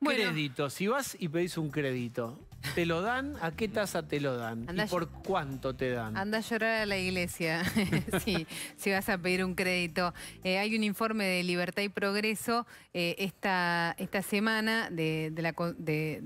Crédito. Si vas y pedís un crédito, ¿te lo dan? ¿A qué tasa te lo dan? ¿Y por cuánto te dan? Anda a llorar a la iglesia si vas a pedir un crédito. Eh, hay un informe de Libertad y Progreso eh, esta, esta semana de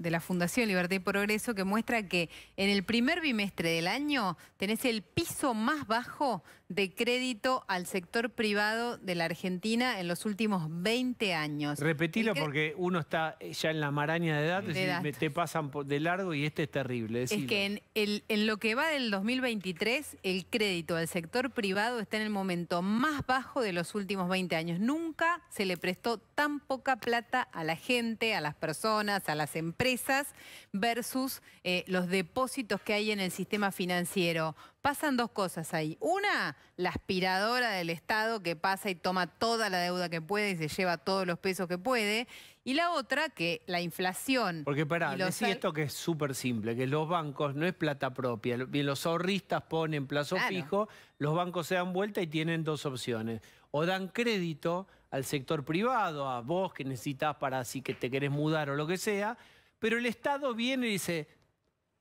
la Fundación Libertad y Progreso que muestra que en el primer bimestre del año tenés el piso más bajo de crédito al sector privado de la Argentina en los últimos 20 años. Repetilo porque uno está eh, ya en la maraña de edad, te pasan de largo y este es terrible. Es que en, lo que va del 2023, el crédito al sector privado está en el momento más bajo de los últimos 20 años. Nunca se le prestó tan poca plata a la gente, a las personas, a las empresas, versus eh, los depósitos que hay en el sistema financiero pasan dos cosas ahí. Una, la aspiradora del Estado que pasa y toma toda la deuda que puede y se lleva todos los pesos que puede. Y la otra, que la inflación... Porque pará, decí esto que es súper simple, que los bancos no es plata propia. Los ahorristas ponen plazo fijo, los bancos se dan vuelta y tienen dos opciones. O dan crédito al sector privado, a vos que necesitas para así que te querés mudar o lo que sea, pero el Estado viene y dice...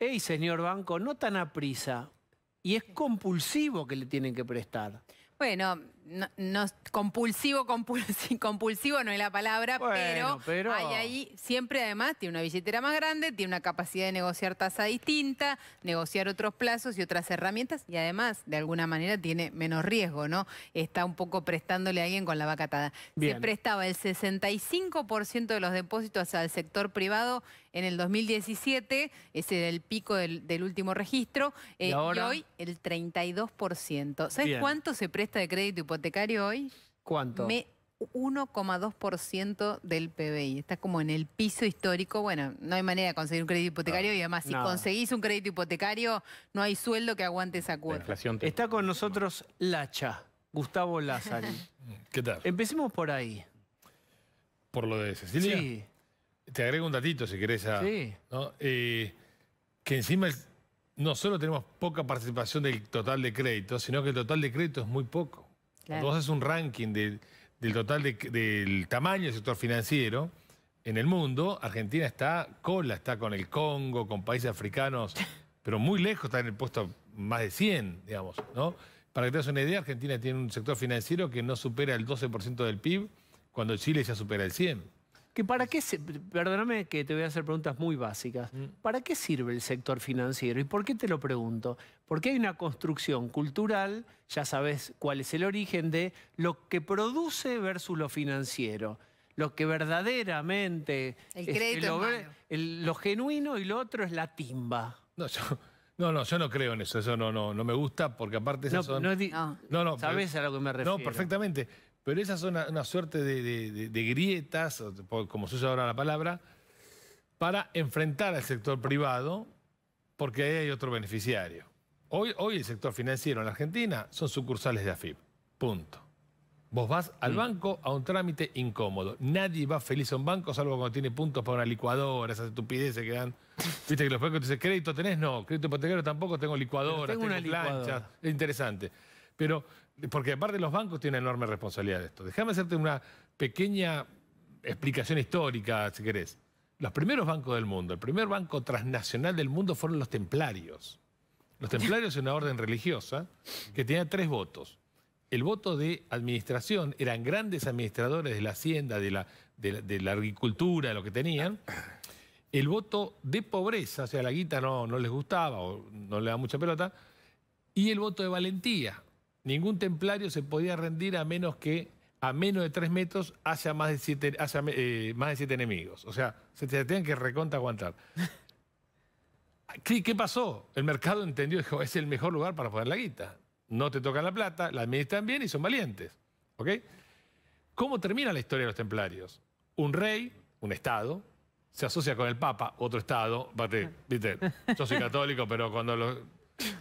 Hey, señor banco, no tan a prisa y es compulsivo que le tienen que prestar. Bueno, no, compulsivo, compulsivo, compulsivo no es la palabra, pero, hay ahí siempre además tiene una billetera más grande, tiene una capacidad de negociar tasa distinta, negociar otros plazos y otras herramientas y además de alguna manera tiene menos riesgo, ¿no? Está un poco prestándole a alguien con la vaca atada. Se prestaba el 65% de los depósitos al sector privado en el 2017, ese era el pico del, último registro, ¿Y, eh, hoy el 32%. ¿Sabes cuánto se presta de crédito y hipotecario hoy. ¿Cuánto? 1,2% del PBI. Está como en el piso histórico. Bueno, no hay manera de conseguir un crédito hipotecario y además si conseguís un crédito hipotecario no hay sueldo que aguante esa cuota. Está con nosotros Lacha, Gustavo Lázaro. ¿Qué tal? Empecemos por ahí. ¿Por lo de Cecilia? Sí. Te agrego un datito si querés. sí. Eh, que encima no solo tenemos poca participación del total de crédito, sino que el total de crédito es muy poco. Entonces es un ranking del total del tamaño del sector financiero en el mundo, Argentina está cola, está con el Congo, con países africanos, pero muy lejos está en el puesto más de 100, digamos, Para que te hagas una idea, Argentina tiene un sector financiero que no supera el 12% del PIB, cuando Chile ya supera el 100%. Que para qué, perdóname que te voy a hacer preguntas muy básicas. Mm. ¿Para qué sirve el sector financiero? ¿Y por qué te lo pregunto? Porque hay una construcción cultural, ya sabes cuál es el origen de lo que produce versus lo financiero. Lo que verdaderamente... El crédito es, lo, lo genuino y lo otro es la timba. No, no, yo no creo en eso. Eso no, no, me gusta porque aparte... No, no, no, no, ¿Sabes a lo que me refiero? No, perfectamente. Pero esa son una, suerte de, grietas, como se usa ahora la palabra, para enfrentar al sector privado, porque ahí hay otro beneficiario. Hoy, hoy el sector financiero en la Argentina son sucursales de AFIP. Punto. Vos vas al mm. banco a un trámite incómodo. Nadie va feliz a un banco salvo cuando tiene puntos para una licuadora, esas estupideces que dan. Viste que los bancos dicen, crédito tenés, no, crédito hipotecario tampoco, tengo licuadora, tengo, una Es interesante. Pero porque aparte los bancos tienen una enorme responsabilidad de esto. Déjame hacerte una pequeña explicación histórica, si querés. Los primeros bancos del mundo, el primer banco transnacional del mundo fueron los templarios. Los templarios es una orden religiosa que tenía tres votos. El voto de administración, eran grandes administradores de la hacienda, de la, agricultura, de lo que tenían. El voto de pobreza, o sea, la guita no, no les gustaba o no le da mucha pelota. Y el voto de valentía, ningún templario se podía rendir a menos que a menos de tres metros haya más de siete, eh, más de enemigos. O sea, se te tienen que recontra aguantar. ¿Qué, ¿Qué, pasó? El mercado entendió, dijo, es el mejor lugar para poner la guita. No te tocan la plata, la administran bien y son valientes. ¿Ok? ¿Cómo termina la historia de los templarios? Un rey, un estado, se asocia con el papa, otro estado, bate, yo soy católico, pero cuando los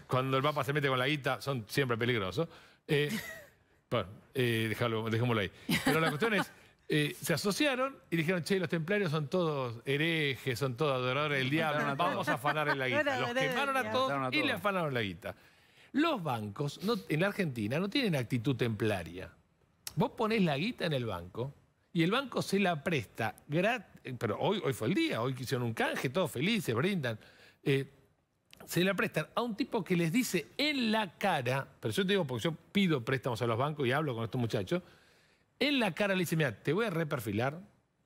cuando el Papa se mete con la guita, son siempre peligrosos. Eh, bueno, eh, dejémoslo ahí. Pero la cuestión es, eh, se asociaron y dijeron, che, los templarios son todos herejes, son todos adoradores del diablo, vamos a en la guita. Los quemaron a todos y le afanaron la guita. Los bancos en la Argentina no tienen actitud templaria. Vos ponés la guita en el banco y el banco se la presta gratis. Pero hoy, fue el día, hoy hicieron un canje, todos felices, brindan se la prestan a un tipo que les dice en la cara, pero yo te digo porque yo pido préstamos a los bancos y hablo con estos muchachos, en la cara le dice, mira, te voy a reperfilar,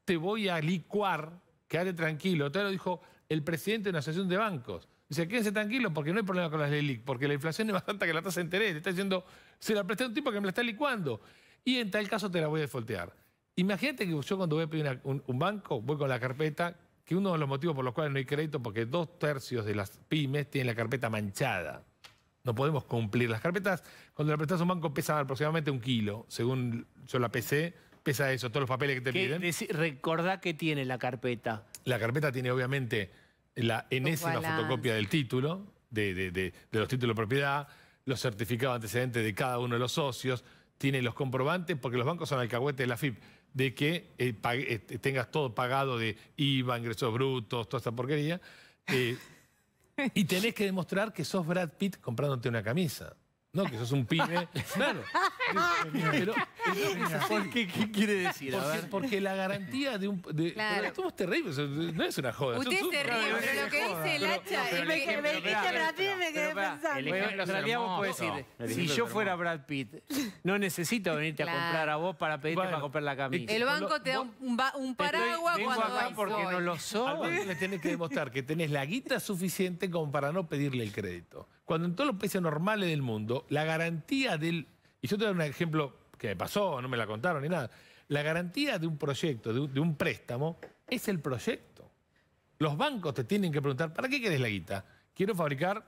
te voy a licuar, quédate tranquilo. Te lo dijo el presidente de una asociación de bancos. Dice, quédense tranquilos porque no hay problema con las LELIC, porque la inflación es más alta que la tasa de interés. está diciendo, se la presté a un tipo que me la está licuando. Y en tal caso te la voy a defoltear. Imagínate que yo cuando voy a pedir un banco, voy con la carpeta que uno de los motivos por los cuales no hay crédito, porque dos tercios de las pymes tienen la carpeta manchada. No podemos cumplir. Las carpetas, cuando la prestas a un banco, pesan aproximadamente un kilo. Según yo la PC, pesa eso, todos los papeles que te piden. Recordá que tiene la carpeta. La carpeta tiene, obviamente, la enésima fotocopia ah. del título, de, los títulos de propiedad, los certificados antecedentes de cada uno de los socios, tiene los comprobantes, porque los bancos son alcahuetes de la FIP de que eh, eh, tengas todo pagado de IVA, ingresos brutos, toda esta porquería. Eh, y tenés que demostrar que sos Brad Pitt comprándote una camisa. No, que sos un pibe. claro. Pero, ¿Por qué, qué quiere decir? Porque, porque la garantía de un... De, Claro. esto es terrible, no es una joda. Usted es terrible, pero, lo que dice el hacha me, y me quedé pensando. en realidad vos podés decir, si yo fuera Brad Pitt, no necesito venirte a comprar a vos para pedirte para comprar la camisa. El banco te da un, paraguas cuando acá porque no lo Al le tenés que demostrar que tenés la guita suficiente como para no pedirle el crédito. Cuando en todos los países normales del mundo, la garantía del... Y yo te doy un ejemplo que me pasó, no me la contaron ni nada. La garantía de un proyecto, de un, préstamo, es el proyecto. Los bancos te tienen que preguntar, ¿para qué querés la guita? Quiero fabricar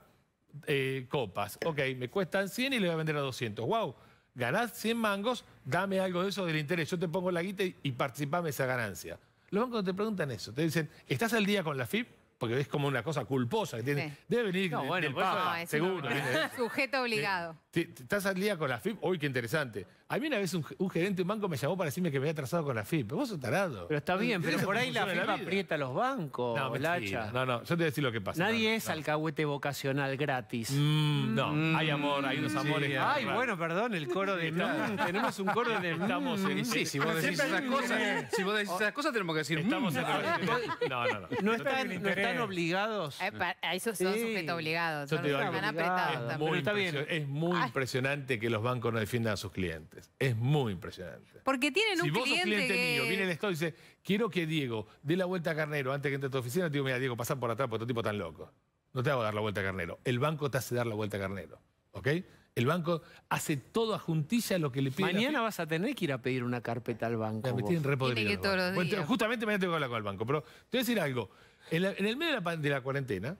eh, copas. Ok, me cuestan 100 y le voy a vender a 200. ¡Wow! Ganás 100 mangos, dame algo de eso del interés. Yo te pongo la guita y, participame participame esa ganancia. Los bancos te preguntan eso. Te dicen, ¿estás al día con la FIP? porque es como una cosa culposa que tiene. Debe venir el bueno, seguro. Sujeto obligado. Estás al día con la FIP, uy, qué interesante. A mí una vez un, gerente de un banco me llamó para decirme que me había atrasado con la FIP. Vos sos tarado. Pero está bien, pero por ahí la FIP aprieta a los bancos, no, No, no, yo te voy a decir lo que pasa. Nadie es alcahuete vocacional gratis. Mm, no, mm. hay amor, hay unos amores. Ay, bueno, perdón, el coro de... Mm, tenemos un coro de... Estamos en... Sí, si vos decís esas cosas, si vos decís esas cosas tenemos que decir... Estamos en... No, no, no. No están, obligados. a eso son sujetos obligados. Yo te apretados. está bien. es muy impresionante que los bancos no defiendan a sus clientes. Es muy impresionante. Porque tienen un cliente. vos cliente mío, viene el esto y dice, quiero que Diego dé la vuelta a Carnero antes que entre a tu oficina, te digo, mira, Diego, pasar por atrás porque este tipo tan loco. No te hago dar la vuelta a Carnero. El banco te hace dar la vuelta a Carnero. ¿Ok? El banco hace todo a juntilla lo que le pide. Mañana vas a tener que ir a pedir una carpeta al banco. Me justamente mañana tengo que hablar con el banco. Pero te voy a decir algo. En, el medio de la cuarentena,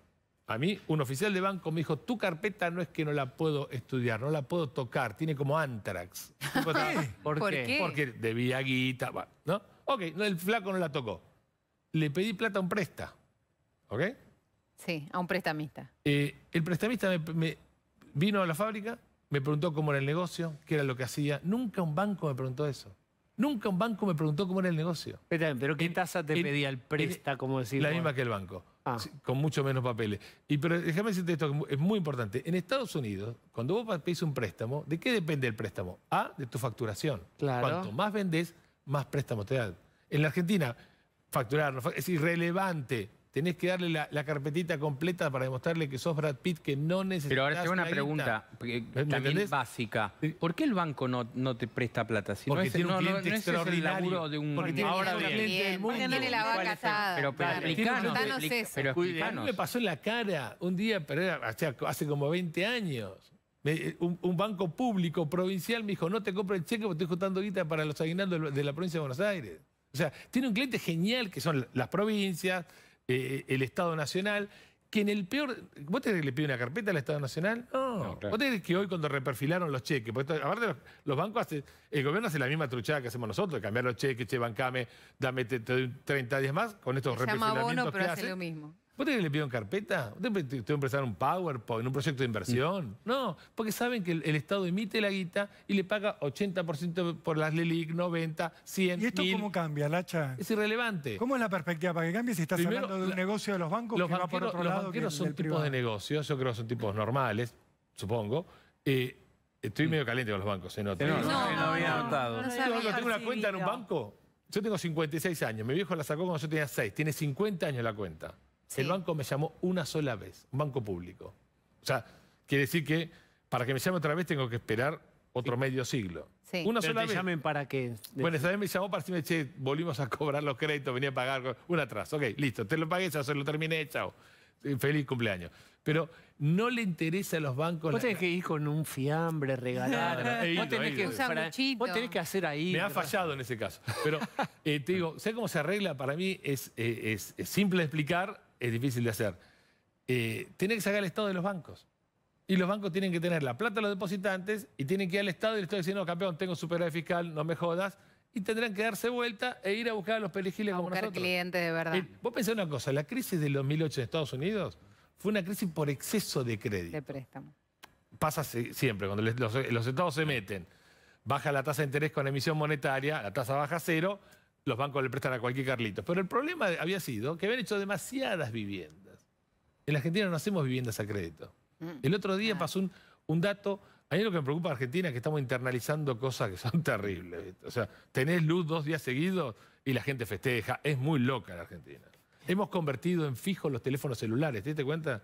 a mí, un oficial de banco me dijo, tu carpeta no es que no la puedo estudiar, no la puedo tocar, tiene como antrax. Ah, ¿Por qué? Porque debía guita, ¿no? Ok, el flaco no la tocó. Le pedí plata a un presta, ¿ok? Sí, a un prestamista. Eh, el prestamista vino a la fábrica, me preguntó cómo era el negocio, qué era lo que hacía. Nunca un banco me preguntó eso. Nunca un banco me preguntó cómo era el negocio. Pero ¿qué tasa te pedía el préstamo? como La misma que el banco, ah. con mucho menos papeles. Y pero déjame decirte esto, es muy importante. En Estados Unidos, cuando vos pedís un préstamo, ¿de qué depende el préstamo? A, de tu facturación. Cuanto más vendés, más préstamo te dan. En la Argentina, facturar es irrelevante tenés que darle la, carpetita completa para demostrarle que sos Brad Pitt, que no necesitas. Pero ahora tengo una pregunta también básica. ¿Por qué el banco no, te presta plata? porque no es, tiene un cliente extraordinario. de un porque tiene ahora la Pero, pero A mí me pasó en la cara un día, pero era, hace como 20 años. Eh, un, banco público provincial me dijo, no te compro el cheque porque estoy juntando guita para los aguinaldos de la provincia de Buenos Aires. O sea, tiene un cliente genial que son las provincias, eh, el Estado Nacional, que en el peor... ¿Vos tenés que le pide una carpeta al Estado Nacional? No. Vos que hoy cuando reperfilaron los cheques, porque aparte los, bancos, hacen... el gobierno hace la misma truchada que hacemos nosotros, cambiar los cheques, che, bancame, dame 30 días más, con estos Se llama bono, pero hace lo mismo. ¿Vos que le piden carpeta? ¿Vos tenés que un PowerPoint, un proyecto de inversión? Mm. No, porque saben que el, Estado emite la guita y le paga 80% por las LELIC, 90, 100, ¿Y esto cómo cambia, Lacha? Es irrelevante. ¿Cómo es la perspectiva para que cambie si estás hablando de un negocio de los bancos que va por otro lado? son tipos de negocios, yo creo que son tipos normales, supongo. Eh, estoy mm. medio caliente con los bancos, se ¿eh? nota. No, no, no, había notado. tengo una cuenta en un banco, yo tengo 56 años, mi viejo la sacó cuando yo tenía 6, tiene 50 años la cuenta. El banco me llamó una sola vez, un banco público. O sea, quiere decir que para que me llame otra vez tengo que esperar otro medio siglo. Sí. Una sola te vez. llamen para qué? Bueno, esa vez me llamó para decirme, che, volvimos a cobrar los créditos, venía a pagar un atrás. Ok, listo, te lo pagué, ya se lo terminé, chao. Eh, feliz cumpleaños. Pero no le interesa a los bancos. Vos tenés que ir con un fiambre, regalar. E vos, tenés e que, vos, tenés que, hacer ahí. Me ha fallado en ese caso. Pero eh, te digo, sé cómo se arregla? Para mí es, eh, es, es simple explicar es difícil de hacer. Eh, tiene que sacar el Estado de los bancos. Y los bancos tienen que tener la plata de los depositantes y tienen que ir al Estado y el Estado diciendo no, campeón, tengo superávit fiscal, no me jodas. Y tendrán que darse vuelta e ir a buscar a los pelejiles a como buscar clientes de verdad. Eh, vos pensás una cosa, la crisis del 2008 en Estados Unidos fue una crisis por exceso de crédito. De préstamo. Pasa siempre, cuando los, los estados se meten, baja la tasa de interés con emisión monetaria, la tasa baja cero, los bancos le prestan a cualquier Carlitos. Pero el problema había sido que habían hecho demasiadas viviendas. En la Argentina no hacemos viviendas a crédito. Mm. El otro día ah. pasó un, dato. A mí lo que me preocupa de Argentina es que estamos internalizando cosas que son terribles. O sea, tenés luz dos días seguidos y la gente festeja. Es muy loca la Argentina. Hemos convertido en fijos los teléfonos celulares. ¿Te diste cuenta?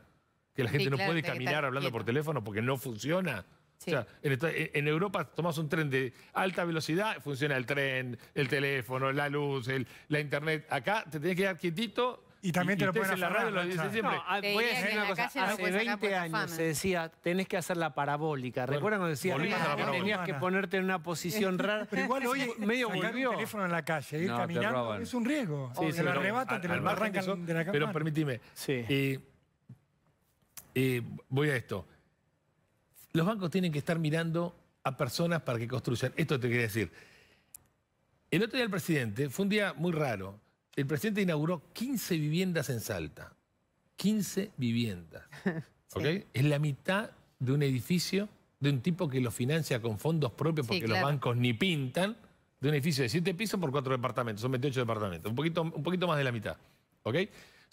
Que la gente no puede caminar hablando por teléfono porque no funciona en, Europa tomás un tren de alta velocidad, funciona el tren, el teléfono, la luz, la internet. Acá te tenés que quedar quietito. Y también te lo pueden en la radio lo una cosa. Hace 20 años se decía, tenés que hacer la parabólica. ¿Recuerdan cuando decía que tenías que ponerte en una posición rara? Pero igual hoy medio volvió. teléfono en la calle, ir caminando es un riesgo. se lo arrebatan, te lo arrancan cámara. Pero permíteme. Eh, voy a esto los bancos tienen que estar mirando a personas para que construyan. Esto te quería decir. El otro día el presidente, fue un día muy raro, el presidente inauguró 15 viviendas en Salta. 15 viviendas. Es la mitad de un edificio de un tipo que lo financia con fondos propios porque los bancos ni pintan, de un edificio de 7 pisos por 4 departamentos, son 28 departamentos, un poquito, un poquito más de la mitad. ¿Ok?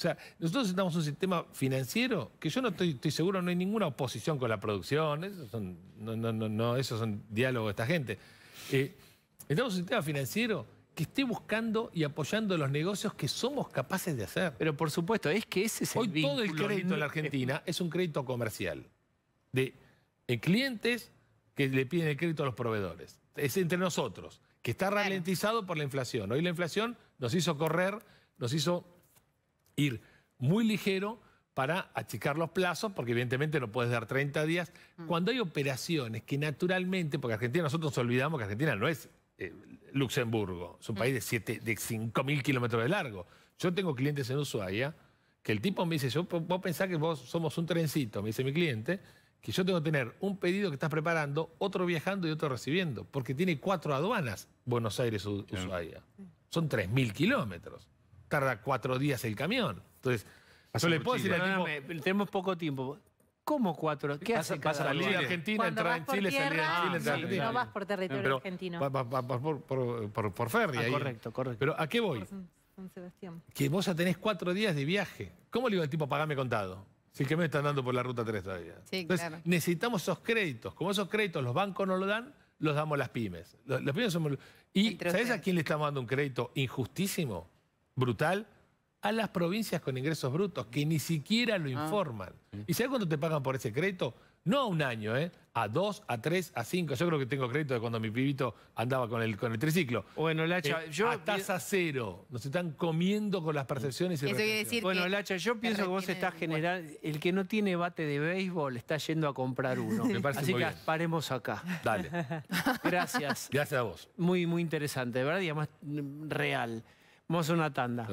O sea, nosotros necesitamos un sistema financiero que yo no estoy, seguro, no hay ninguna oposición con la producción, son, no, no, no, esos son diálogos de esta gente. Eh, estamos en un sistema financiero que esté buscando y apoyando los negocios que somos capaces de hacer. Pero por supuesto, es que ese es el Hoy todo el crédito en la Argentina es un crédito comercial de eh, clientes que le piden el crédito a los proveedores. Es entre nosotros, que está ralentizado por la inflación. Hoy la inflación nos hizo correr, nos hizo ir muy ligero para achicar los plazos, porque evidentemente no puedes dar 30 días. Mm. Cuando hay operaciones que naturalmente, porque Argentina, nosotros olvidamos que Argentina no es eh, Luxemburgo, es un mm. país de, de 5.000 kilómetros de largo. Yo tengo clientes en Ushuaia, que el tipo me dice, yo vos pensar que vos somos un trencito, me dice mi cliente, que yo tengo que tener un pedido que estás preparando, otro viajando y otro recibiendo, porque tiene cuatro aduanas Buenos Aires-Ushuaia. Son 3.000 kilómetros tarda cuatro días el camión. Entonces, ...no le puedo decir al tipo... tenemos poco tiempo. ¿Cómo cuatro? ¿Qué hace pasa cada Salir Argentina, ...entra en Chile, salir en Chile, entrar en Argentina. No vas por territorio argentino. por, por- por- ferry ahí. correcto, correcto. Pero ¿a qué voy? San- Sebastián. Que vos ya tenés cuatro días de viaje. ¿Cómo le digo al tipo pagame contado? Si el que me están dando por la ruta 3 todavía. Sí, Entonces, claro. necesitamos esos créditos. Como esos créditos los bancos no lo dan, los damos las pymes. Los- Las pymes somos... ¿Y a quién le estamos dando un crédito injustísimo? brutal a las provincias con ingresos brutos, que ni siquiera lo ah. informan. ¿Y sabes cuánto te pagan por ese crédito? No a un año, ¿eh? A dos, a tres, a cinco. Yo creo que tengo crédito de cuando mi pibito andaba con el, con el triciclo. Bueno, Lacha, eh, yo... A tasa cero. Nos están comiendo con las percepciones y Bueno, Lacha, yo pienso que vos estás generando... El que no tiene bate de béisbol está yendo a comprar uno. Me parece Así que paremos acá. Dale. Gracias. Gracias a vos. Muy, muy interesante, ¿verdad? Y además mm, real. Vamos una tanda.